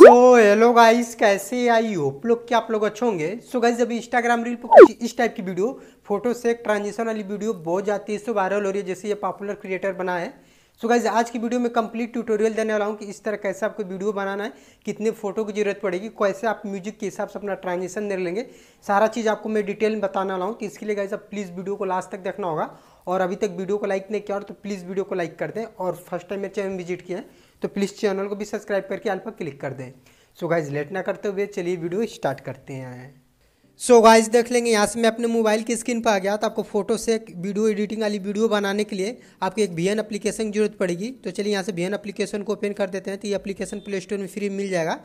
so hello guys कैसे I hope लोग क्या आप लोग अच्छे होंगे सो गाइस जब इंस्टाग्राम रील पर कुछ इस टाइप की वीडियो फोटो से ट्रांजिशन वाली वीडियो बहुत जाती है सो वायरल हो रही है जैसे ये पॉपुलर क्रिएटर बना है सो so गाइज आज की वीडियो में कंप्लीट ट्यूटोरियल देने वाला हूँ कि इस तरह कैसे आपको वीडियो बनाना है कितने फोटो की जरूरत पड़ेगी कैसे आप म्यूजिक के हिसाब से अपना ट्रांजिशन दे लेंगे सारा चीज़ आपको मैं डिटेल में बताने वाला हूँ तो इसके लिए गाइज आप प्लीज़ वीडियो को लास्ट तक देखना होगा और अभी तक वीडियो को लाइक नहीं किया और तो प्लीज़ वीडियो को लाइक कर दें और फर्स्ट टाइम मेरे चैनल विजिट किया है तो प्लीज़ चैनल को भी सब्सक्राइब करके आल पर क्लिक कर दें सो गाइज लेट ना करते हुए चलिए वीडियो स्टार्ट करते हैं सो so गाइज देख लेंगे यहाँ से मैं अपने मोबाइल की स्क्रीन पर आ गया तो आपको फोटो से वीडियो एडिटिंग वाली वीडियो बनाने के लिए आपको एक वी एप्लीकेशन की जरूरत पड़ेगी तो चलिए यहाँ से वी एप्लीकेशन को ओपन कर देते हैं तो ये एप्लीकेशन प्ले स्टोर में फ्री मिल जाएगा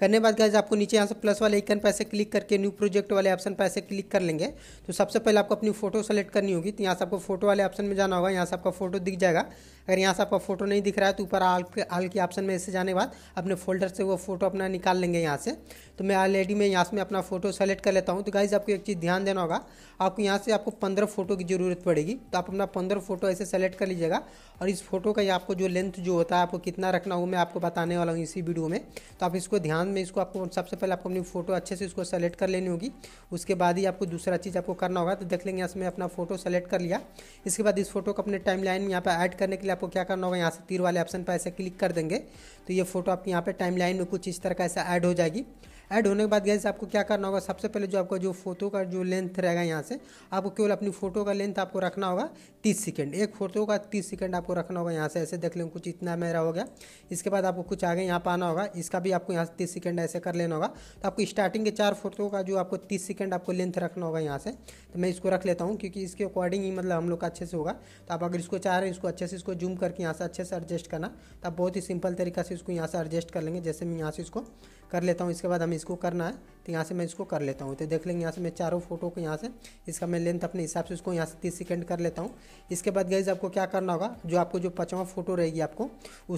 करने के बाद गैस आपको नीचे यहाँ से प्लस वाले आइकन पैसे क्लिक करके न्यू प्रोजेक्ट वाले ऑप्शन पैसे क्लिक कर लेंगे तो सबसे पहले आपको अपनी फोटो सेलेक्ट करनी होगी तो यहाँ से आपको फोटो वाले ऑप्शन में जाना होगा यहाँ से आपका फोटो दिख जाएगा अगर यहाँ से आपका फोटो नहीं दिख रहा है तो ऊपर आल के आल के ऑप्शन में इससे जाने के बाद अपने फोल्डर से वो फोटो अपना निकाल लेंगे यहाँ से तो मैं ऑलरेडी मैं यहाँ से मैं अपना फोटो सेलेक्ट कर लेता हूँ तो गाइज आपको एक चीज़ ध्यान देना होगा आपको यहाँ से आपको पंद्रह फोटो की जरूरत पड़ेगी तो आप अपना पंद्रह फोटो ऐसे सेलेक्ट कर लीजिएगा और इस फोटो का आपको जो लेंथ जो होता है आपको कितना रखना हो मैं आपको बताने वाला हूँ इसी वीडियो में तो आप इसको ध्यान में इसको आपको सबसे पहले आपको अपनी फोटो अच्छे से इसको सेलेक्ट कर लेनी होगी उसके बाद ही आपको दूसरा चीज़ आपको करना होगा तो देख लेंगे इसमें अपना फोटो सेलेक्ट कर लिया इसके बाद इस फोटो को अपने टाइम लाइन में यहाँ पर ऐड करने के लिए आपको क्या करना होगा यहाँ से तीर वाले ऑप्शन पर ऐसे क्लिक कर देंगे तो ये फोटो आपकी यहाँ पर टाइम लाइन में कुछ इस तरह का ऐसा ऐड हो जाएगी ऐड होने के बाद गैस आपको क्या करना होगा सबसे पहले जो आपका जो फोटो का जो लेंथ रहेगा यहाँ से आपको केवल अपनी फोटो का लेंथ आपको रखना होगा तीस सेकेंड एक फोटो का तीस सेकेंड आपको रखना होगा यहाँ से ऐसे देख लेंगे कुछ इतना मेरा हो गया इसके बाद आपको कुछ आगे यहाँ पर आना होगा इसका भी आपको यहाँ से तीस सेकेंड ऐसे कर लेना होगा तो आपको स्टार्टिंग के चार फोटो का जो आपको तीस सेकेंड आपको लेंथ रखना होगा यहाँ से तो मैं इसको रख लेता हूँ क्योंकि इसके अकॉर्डिंग ही मतलब हम लोग का अच्छे से होगा तो आप अगर इसको चाह रहे हैं इसको अच्छे से इसको जूम करके यहाँ से अच्छे से एडजस्ट करना तो आप बहुत ही सिंपल तरीका से इसको यहाँ से एडजस्ट कर लेंगे जैसे मैं यहाँ से इसको कर लेता हूँ इसके बाद हम इसको करना है तो यहाँ से मैं इसको कर लेता हूँ तो देख लेंगे यहाँ से मैं चारों फोटो को यहाँ से इसका मैं लेंथ अपने हिसाब से उसको यहाँ से तीस सेकेंड कर लेता हूँ इसके बाद गईज आपको क्या करना होगा जो आपको जो पचवा फोटो रहेगी आपको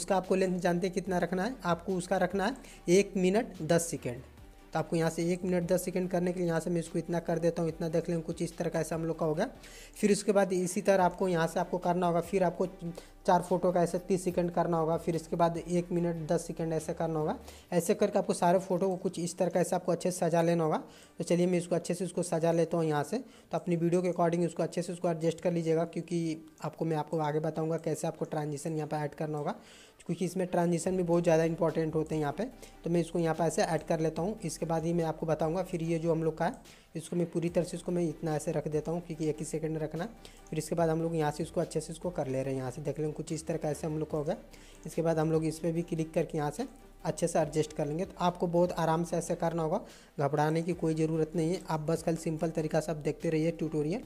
उसका आपको लेंथ जानते हैं कितना रखना है आपको उसका रखना है एक मिनट दस सेकेंड तो आपको यहाँ से एक मिनट दस सेकेंड करने के लिए यहाँ से मैं इसको इतना कर देता हूँ इतना देख लेंगे कुछ इस तरह का ऐसा हम लोग का होगा फिर उसके बाद इसी तरह आपको यहाँ से आपको करना होगा फिर आपको चार फोटो का ऐसे तीस सेकेंड करना होगा फिर इसके बाद एक मिनट दस सेकेंड ऐसे करना होगा ऐसे करके आपको सारे फोटो को कुछ इस तरह का ऐसे आपको अच्छे से सजा लेना होगा तो चलिए मैं इसको अच्छे से उसको सजा लेता हूँ यहाँ से तो अपनी वीडियो के अकॉर्डिंग उसको अच्छे से उसको एडजस्ट कर लीजिएगा क्योंकि आपको मैं आपको आगे बताऊँगा कैसे आपको ट्रांजेक्शन यहाँ पर ऐड करना होगा क्योंकि इसमें ट्रांजिशन भी बहुत ज़्यादा इंपॉर्टेंट होते हैं यहाँ पे तो मैं इसको यहाँ पर ऐसे ऐड कर लेता हूँ इसके बाद ही मैं आपको बताऊँगा फिर ये जो हम लोग का है इसको मैं पूरी तरह से इसको मैं इतना ऐसे रख देता हूँ क्योंकि एक ही में रखना फिर इसके बाद हम लोग यहाँ से इसको अच्छे से इसको कर ले रहे हैं यहाँ से देख लें कुछ इस तरह का ऐसे हम लोग को होगा इसके बाद हम लोग इस पर भी क्लिक करके यहाँ से अच्छे से एडजस्ट कर लेंगे तो आपको बहुत आराम से ऐसे करना होगा घबराने की कोई ज़रूरत नहीं है आप बस कल सिंपल तरीका से आप देखते रहिए ट्यूटोरियल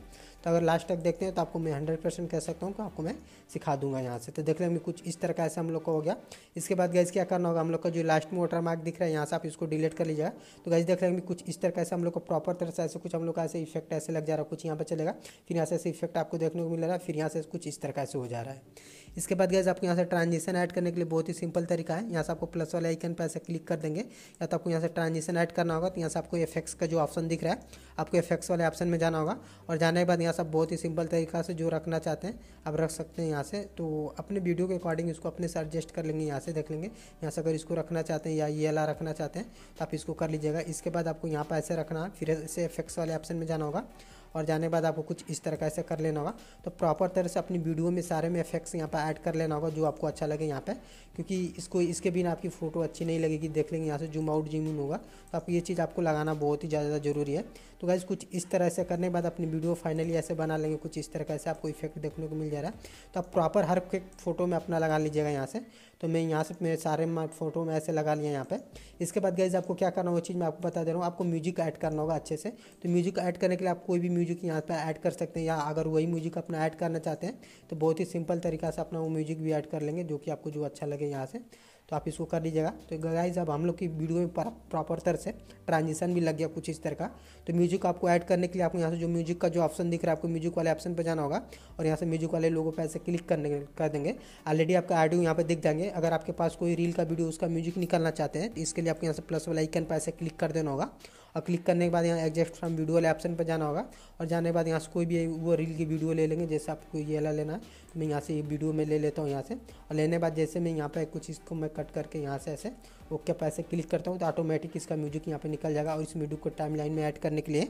तो अगर लास्ट तक देखते हैं तो आपको मैं हंड्रेड परसेंट कह सकता हूँ कि आपको मैं सिखा दूंगा यहाँ से तो देख लेंगे कुछ इस तरह का ऐसे हम लोग को हो गया इसके बाद गैस क्या करना होगा हम लोग का जो लास्ट में वोटर मार्क दिख रहा है यहाँ से आप इसको डिलीट कर लीजिएगा तो गैस देख लेंगे कुछ इस तरह का ऐसे हम लोग को प्रॉपर तरह से ऐसे कुछ हम लोग का ऐसे इफेक्ट ऐसे लग जा रहा है कुछ यहाँ पर चलेगा फिर यहाँ से ऐसे इफेक्ट आपको देखने को मिल रहा है फिर यहाँ से कुछ इस तरह का ऐसे हो जा रहा है इसके बाद गैस आपको यहाँ से ट्रांजिशन ऐड करने के लिए बहुत ही सिंपल तरीका है यहाँ से आपको प्लस वाले आइकन पर ऐसे क्लिक कर देंगे या तो आपको यहाँ से ट्रांजिशन ऐड करना होगा तो यहाँ से आपको एफ का जो ऑप्शन दिख रहा है आपको एफ वाले ऑप्शन में जाना होगा और जाने के बाद यहाँ से बहुत ही सिंपल तरीका से जो रखना चाहते हैं आप रख सकते हैं यहाँ से तो अपने वीडियो के अकॉर्डिंग इसको अपने से एडजस्ट कर लेंगे यहाँ से देख लेंगे यहाँ से अगर इसको रखना चाहते हैं या ये वाला रखना चाहते हैं तो आप इसको कर लीजिएगा इसके बाद आपको यहाँ पर ऐसे रखना फिर ऐसे एफ वाले ऑप्शन में जाना होगा और जाने के बाद आपको कुछ इस तरह का ऐसे कर लेना होगा तो प्रॉपर तरह से अपनी वीडियो में सारे में इफेक्ट्स यहाँ पर ऐड कर लेना होगा जो आपको अच्छा लगे यहाँ पर क्योंकि इसको इसके बिना आपकी फ़ोटो अच्छी नहीं लगेगी देख लेंगे यहाँ से जूम आउट जूम इन होगा तो आप ये चीज़ आपको लगाना बहुत ही ज़्यादा ज़रूरी है तो गाइज़ कुछ इस तरह से करने के बाद अपनी वीडियो फाइनली ऐसे बना लेंगे कुछ इस तरह का ऐसे आपको इफेक्ट देखने को मिल जा रहा है तो आप प्रॉपर हर एक फ़ोटो में अपना लगा लीजिएगा यहाँ से तो मैं यहाँ से मेरे सारे फ़ोटो में ऐसे लगा लिया यहाँ पे इसके बाद गाइज़ आपको क्या करना होगा चीज़ मैं आपको बता दे रहा हूँ आपको म्यूजिक ऐड करना होगा अच्छे से तो म्यूजिक ऐड करने के लिए आप कोई भी म्यूजिक यहाँ पर ऐड कर सकते हैं या अगर वही म्यूजिक अपना ऐड करना चाहते हैं तो बहुत ही सिंपल तरीका से अपना वो म्यूजिक भी ऐड कर लेंगे जो कि आपको जो अच्छा लगे यहाँ से तो आप इसको कर लीजिएगा तो गाइज अब हम लोग की वीडियो में प्रॉपर तरह से ट्रांजिशन भी लग गया कुछ इस तरह का तो म्यूजिक आपको ऐड करने के लिए आपको यहाँ से जो म्यूजिक का जो ऑप्शन दिख रहा है आपको म्यूजिक वाले ऑप्शन पर जाना होगा और यहाँ से म्यूजिक वाले लोगों पर ऐसे क्लिक करने कर देंगे ऑलरेडी आपका ऑडियो यहाँ पर दिख जाएंगे अगर आपके पास कोई रील का वीडियो उसका म्यूजिक निकालना चाहते हैं तो इसके लिए आपको यहाँ से प्लस वाला आइकन पर ऐसे क्लिक कर देना होगा और क्लिक करने के बाद यहाँ एग्जेस्ट फ्रॉम वीडियो वाले ऑप्शन पर जाना होगा और जाने के बाद यहाँ से कोई भी वो रील की वीडियो ले लेंगे जैसे आपको ये वाला लेना है तो मैं यहाँ से ये वीडियो में ले लेता हूँ यहाँ से और लेने के बाद जैसे मैं यहाँ पर कुछ इसको मैं कट करके यहाँ से ऐसे ओके पर ऐसे क्लिक करता हूँ तो ऑटोमेटिक इसका म्यूजिक यहाँ पर निकल जाएगा और इस वीडियो को टाइम लाइन में ऐड करने के लिए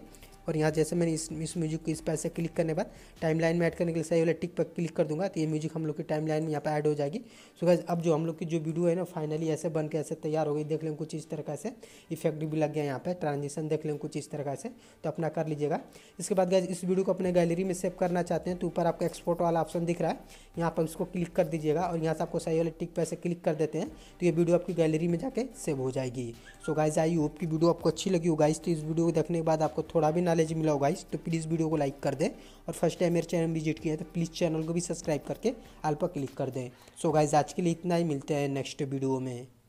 और यहाँ जैसे मैंने इस इस म्यूजिक को इस पर ऐसे क्लिक करने के बाद टाइम लाइन में ऐड करने के लिए सही वाले टिक पर क्लिक कर दूंगा तो ये म्यूजिक हम लोग की टाइम लाइन में यहाँ पर ऐड हो जाएगी सो गैस अब जो हम लोग की जो वीडियो है ना फाइनली ऐसे बन के ऐसे तैयार हो गई देख लें कुछ इस तरह का ऐसे इफेक्ट भी लग गया यहाँ पर ट्रांजिशन सेक्शन देख लें कुछ इस तरह से तो अपना कर लीजिएगा इसके बाद गैस इस वीडियो को अपने गैलरी में सेव करना चाहते हैं तो ऊपर आपको एक्सपोर्ट वाला ऑप्शन दिख रहा है यहाँ पर उसको क्लिक कर दीजिएगा और यहाँ से आपको सही वाले टिक पैसे क्लिक कर देते हैं तो ये वीडियो आपकी गैलरी में जाके सेव हो जाएगी सो गाइज आई होप की वीडियो आपको अच्छी लगी हो गाइज तो इस वीडियो को देखने के बाद आपको थोड़ा भी नॉलेज मिला हो गाइज तो प्लीज़ वीडियो को लाइक कर दें और फर्स्ट टाइम मेरे चैनल विजिट किया तो प्लीज़ चैनल को भी सब्सक्राइब करके आल पर क्लिक कर दें सो गाइज आज के लिए इतना ही मिलते हैं नेक्स्ट वीडियो में